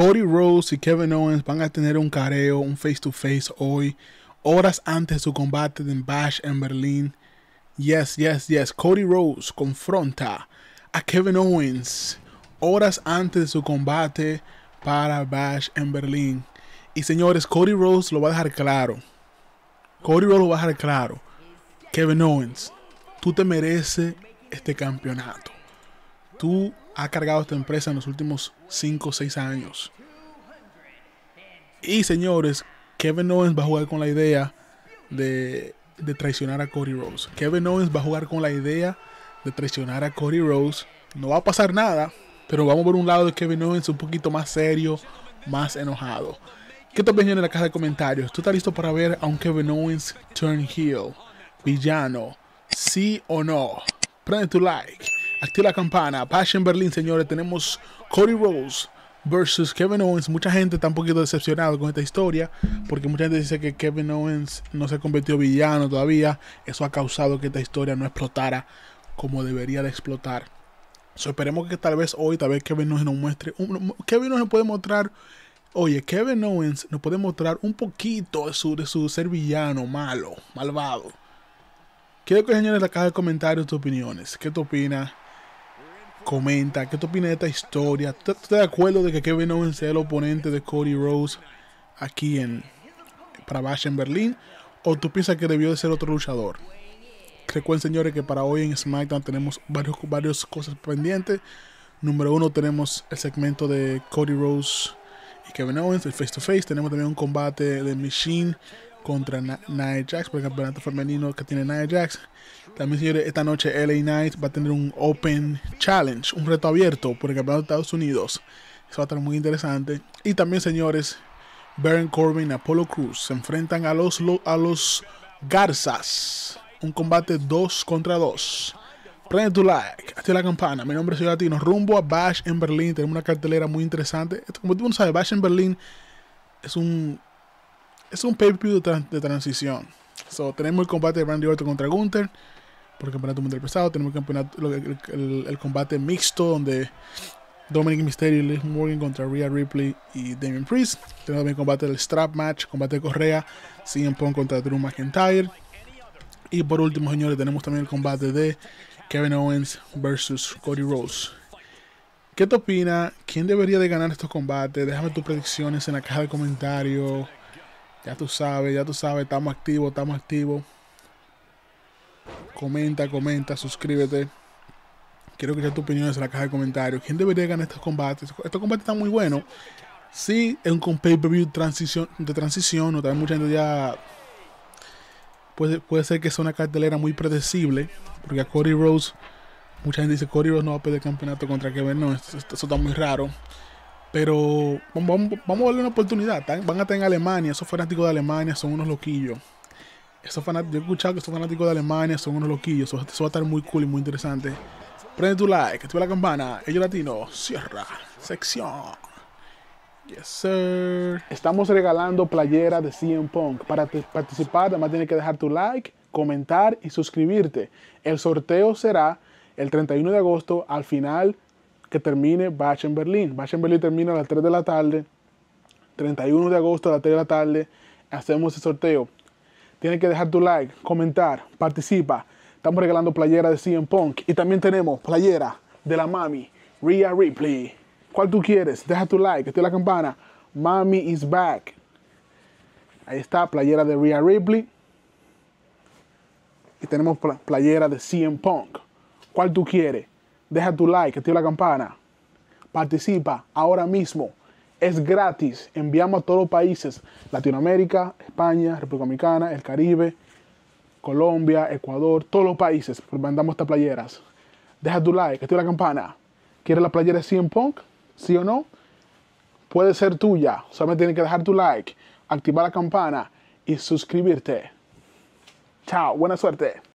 Cody Rose y Kevin Owens van a tener un careo, un face-to-face hoy, horas antes de su combate en Bash en Berlín. Yes, yes, yes. Cody Rose confronta a Kevin Owens horas antes de su combate para Bash en Berlín. Y señores, Cody Rose lo va a dejar claro. Cody Rose lo va a dejar claro. Kevin Owens, tú te mereces este campeonato. Tú ha cargado esta empresa en los últimos 5 o 6 años. Y señores, Kevin Owens va a jugar con la idea de, traicionar a Cody Rose. Kevin Owens va a jugar con la idea de traicionar a Cody Rose. No va a pasar nada, pero vamos por un lado de Kevin Owens un poquito más serio, más enojado. ¿Qué te opinas en la caja de comentarios? ¿Tú estás listo para ver a un Kevin Owens turn heel? Villano. ¿Sí o no? Prende tu like activa la campana. Passion Berlin, señores, tenemos Cody Rose versus Kevin Owens. Mucha gente está un poquito decepcionada con esta historia, porque mucha gente dice que Kevin Owens no se convirtió villano todavía. Eso ha causado que esta historia no explotara como debería de explotar. esperemos que tal vez hoy, tal vez Kevin Owens nos muestre. Kevin Owens nos puede mostrar. Oye, Kevin Owens nos puede mostrar un poquito de su, de ser villano, malo, malvado. Quiero que señores la caja de comentarios tus opiniones. ¿Qué tú opinas? Comenta, ¿qué opinas de esta historia? ¿Tú estás de acuerdo de que Kevin Owens sea el oponente de Cody Rose aquí en para Bash en Berlín? ¿O tú piensas que debió de ser otro luchador? Recuerden, señores, que para hoy en SmackDown tenemos varios, varias cosas pendientes. Número uno, tenemos el segmento de Cody Rose y Kevin Owens, el face to face. Tenemos también un combate de Machine contra Nia Jax por el campeonato femenino que tiene Nia Jax. También, señores, esta noche LA Knight va a tener un Open Challenge, un reto abierto por el campeonato de Estados Unidos. Eso va a estar muy interesante. Y también, señores, Baron Corbin y Apollo Cruz se enfrentan a los, a los Garzas. Un combate 2 contra 2. Prende tu like, activa la campana. Mi nombre es Ciudad Latino. Rumbo a Bash en Berlín. Tenemos una cartelera muy interesante. Este como tú no sabes, Bash en Berlín es un es un pay-per-view de, transición. So, tenemos el combate de Randy Orton contra Gunther por el campeonato mundial pesado. Tenemos el, el, combate mixto donde Dominic Mysterio, y Liz Morgan contra Rhea Ripley y Damien Priest. Tenemos también el combate del strap match, combate de correa, CM Pong contra Drew McIntyre. Y por último, señores, tenemos también el combate de Kevin Owens versus Cody Rhodes. ¿Qué te opina? ¿Quién debería de ganar estos combates? Déjame tus predicciones en la caja de comentarios. Ya tú sabes, ya tú sabes, estamos activos, estamos activos. Comenta, comenta, suscríbete. Quiero que sea tu opinión en la caja de comentarios. ¿Quién debería ganar estos combates? Estos combates están muy buenos. Sí, es un pay-per-view de transición. No, también mucha gente ya. Puede, puede ser que sea una cartelera muy predecible. Porque a Cody Rhodes. Mucha gente dice Cody Rhodes no va a perder campeonato contra Kevin. No, eso está muy raro. Pero vamos, a darle una oportunidad. Van a estar en Alemania. Esos fanáticos de Alemania son unos loquillos. yo he escuchado que esos fanáticos de Alemania son unos loquillos. Eso, va a estar muy cool y muy interesante. Prende tu like, activa la campana. Ellos Latino, cierra sección. Yes, sir. Estamos regalando playera de CM Punk. Para participar, además tienes que dejar tu like, comentar y suscribirte. El sorteo será el 31 de agosto al final que termine Bach en Berlín. Bach en Berlín termina a las 3 de la tarde, 31 de agosto a las 3 de la tarde, hacemos el sorteo. Tienes que dejar tu like, comentar, participa. Estamos regalando playera de CM Punk y también tenemos playera de la mami, Rhea Ripley. ¿Cuál tú quieres? Deja tu like, activa la campana. Mami is back. Ahí está, playera de Rhea Ripley. Y tenemos playera de CM Punk. ¿Cuál tú quieres? Deja tu like, activa la campana. Participa ahora mismo. Es gratis. Enviamos a todos los países. Latinoamérica, España, República Dominicana, el Caribe, Colombia, Ecuador, todos los países. Mandamos estas playeras. Deja tu like, activa la campana. ¿Quieres la playera de Punk? ¿Sí o no? Puede ser tuya. Solamente tienes que dejar tu like, activar la campana y suscribirte. Chao, buena suerte.